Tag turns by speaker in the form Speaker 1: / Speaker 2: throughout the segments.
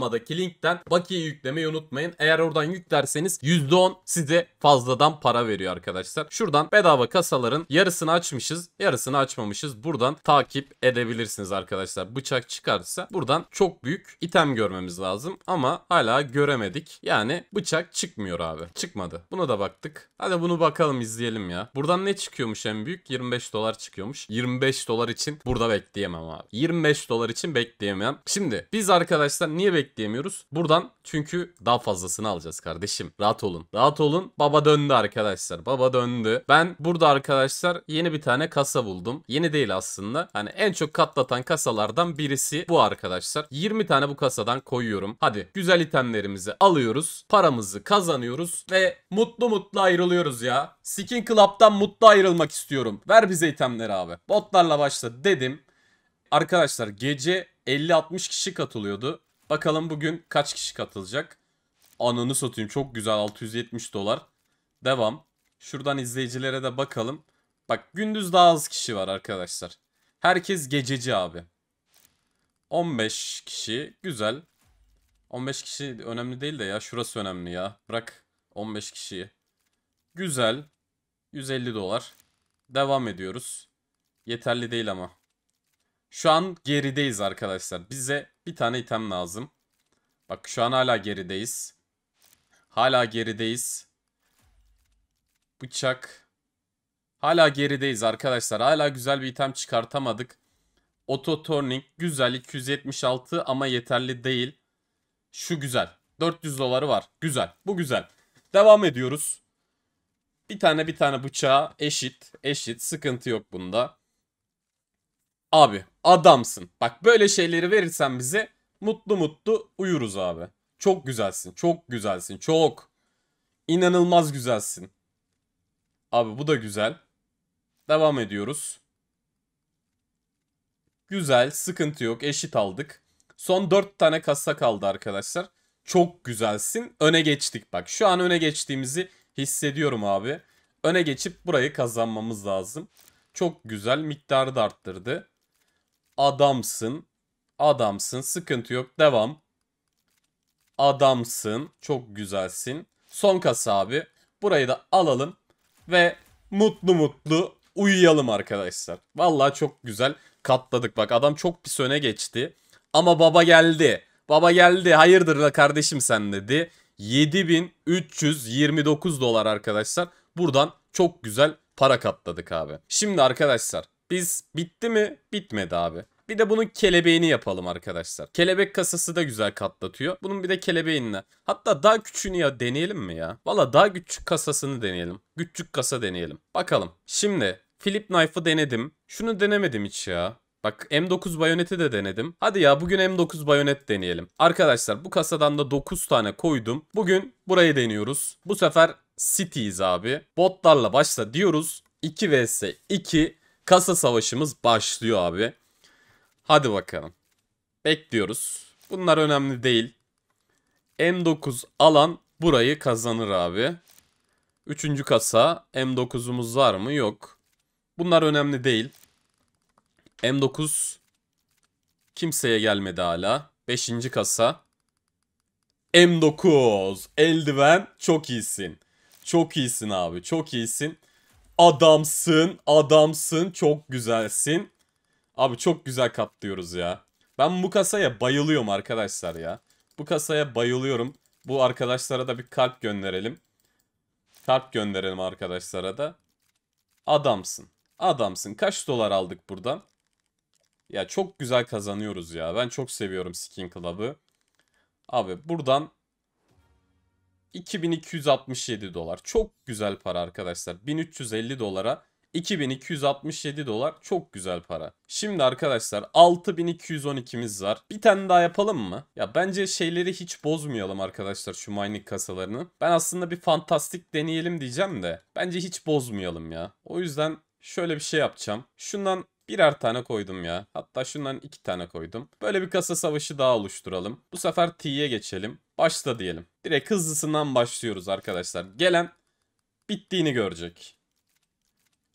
Speaker 1: açıklamadaki linkten bakiye yüklemeyi unutmayın. Eğer oradan yüklerseniz %10 size fazladan para veriyor arkadaşlar. Şuradan bedava kasaların yarısını açmışız, yarısını açmamışız. Buradan takip edebilirsiniz arkadaşlar. Bıçak çıkarsa buradan çok büyük item görmemiz lazım ama hala göremedik. Yani bıçak çıkmıyor abi. Çıkmadı. Buna da baktık. Hadi bunu bakalım izleyelim ya. Buradan ne çıkıyormuş en büyük? 25 dolar çıkıyormuş. 25 dolar için burada bekleyemem abi. 25 dolar için bekleyemem. Şimdi biz arkadaşlar niye bekliyoruz? bekleyemiyoruz. Buradan çünkü daha fazlasını alacağız kardeşim. Rahat olun. Rahat olun. Baba döndü arkadaşlar. Baba döndü. Ben burada arkadaşlar yeni bir tane kasa buldum. Yeni değil aslında. Hani en çok katlatan kasalardan birisi bu arkadaşlar. 20 tane bu kasadan koyuyorum. Hadi güzel itemlerimizi alıyoruz. Paramızı kazanıyoruz ve mutlu mutlu ayrılıyoruz ya. Skin Club'dan mutlu ayrılmak istiyorum. Ver bize itemleri abi. Botlarla başla dedim. Arkadaşlar gece 50-60 kişi katılıyordu. Bakalım bugün kaç kişi katılacak? Ananı satayım çok güzel 670 dolar. Devam. Şuradan izleyicilere de bakalım. Bak gündüz daha az kişi var arkadaşlar. Herkes gececi abi. 15 kişi güzel. 15 kişi önemli değil de ya şurası önemli ya. Bırak 15 kişiyi. Güzel. 150 dolar. Devam ediyoruz. Yeterli değil ama. Şu an gerideyiz arkadaşlar. Bize bir tane item lazım. Bak şu an hala gerideyiz. Hala gerideyiz. Bıçak. Hala gerideyiz arkadaşlar. Hala güzel bir item çıkartamadık. Auto turning güzel 276 ama yeterli değil. Şu güzel. 400 doları var. Güzel. Bu güzel. Devam ediyoruz. Bir tane bir tane bıçağa eşit. Eşit. Sıkıntı yok bunda. Abi adamsın. Bak böyle şeyleri verirsen bize mutlu mutlu uyuruz abi. Çok güzelsin. Çok güzelsin. Çok. İnanılmaz güzelsin. Abi bu da güzel. Devam ediyoruz. Güzel. Sıkıntı yok. Eşit aldık. Son 4 tane kasa kaldı arkadaşlar. Çok güzelsin. Öne geçtik bak. Şu an öne geçtiğimizi hissediyorum abi. Öne geçip burayı kazanmamız lazım. Çok güzel. Miktarı da arttırdı. Adamsın. Adamsın. Sıkıntı yok. Devam. Adamsın. Çok güzelsin. Son kasa abi. Burayı da alalım. Ve mutlu mutlu uyuyalım arkadaşlar. Vallahi çok güzel katladık. Bak adam çok pis öne geçti. Ama baba geldi. Baba geldi. Hayırdır la kardeşim sen dedi. 7329 dolar arkadaşlar. Buradan çok güzel para katladık abi. Şimdi arkadaşlar biz bitti mi? Bitmedi abi. Bir de bunun kelebeğini yapalım arkadaşlar. Kelebek kasası da güzel katlatıyor. Bunun bir de kelebeğinle. Hatta daha küçüğünü ya deneyelim mi ya? Valla daha küçük kasasını deneyelim. Küçük kasa deneyelim. Bakalım. Şimdi Philip Knife'ı denedim. Şunu denemedim hiç ya. Bak M9 bayoneti de denedim. Hadi ya bugün M9 bayonet deneyelim. Arkadaşlar bu kasadan da 9 tane koydum. Bugün burayı deniyoruz. Bu sefer Cities abi. Botlarla başla diyoruz. 2 vs 2 Kasa savaşımız başlıyor abi. Hadi bakalım. Bekliyoruz. Bunlar önemli değil. M9 alan burayı kazanır abi. Üçüncü kasa M9'umuz var mı? Yok. Bunlar önemli değil. M9 kimseye gelmedi hala. Beşinci kasa. M9 eldiven çok iyisin. Çok iyisin abi çok iyisin. Adamsın, adamsın, çok güzelsin. Abi çok güzel katlıyoruz ya. Ben bu kasaya bayılıyorum arkadaşlar ya. Bu kasaya bayılıyorum. Bu arkadaşlara da bir kalp gönderelim. Kalp gönderelim arkadaşlara da. Adamsın. Adamsın. Kaç dolar aldık buradan? Ya çok güzel kazanıyoruz ya. Ben çok seviyorum Skin Club'ı. Abi buradan 2267 dolar. Çok güzel para arkadaşlar. 1350 dolara 2267 dolar çok güzel para. Şimdi arkadaşlar 6212'miz var. Bir tane daha yapalım mı? Ya bence şeyleri hiç bozmayalım arkadaşlar şu mining kasalarını. Ben aslında bir fantastik deneyelim diyeceğim de bence hiç bozmayalım ya. O yüzden şöyle bir şey yapacağım. Şundan birer tane koydum ya. Hatta şundan iki tane koydum. Böyle bir kasa savaşı daha oluşturalım. Bu sefer T'ye geçelim. Başla diyelim. Direkt hızlısından başlıyoruz arkadaşlar. Gelen bittiğini görecek.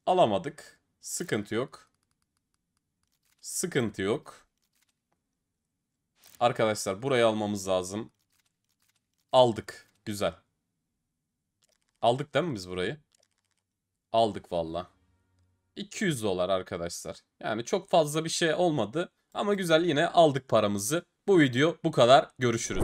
Speaker 1: Alamadık. Sıkıntı yok. Sıkıntı yok. Arkadaşlar burayı almamız lazım. Aldık. Güzel. Aldık değil mi biz burayı? Aldık valla. 200 dolar arkadaşlar. Yani çok fazla bir şey olmadı. Ama güzel yine aldık paramızı. Bu video bu kadar. Görüşürüz.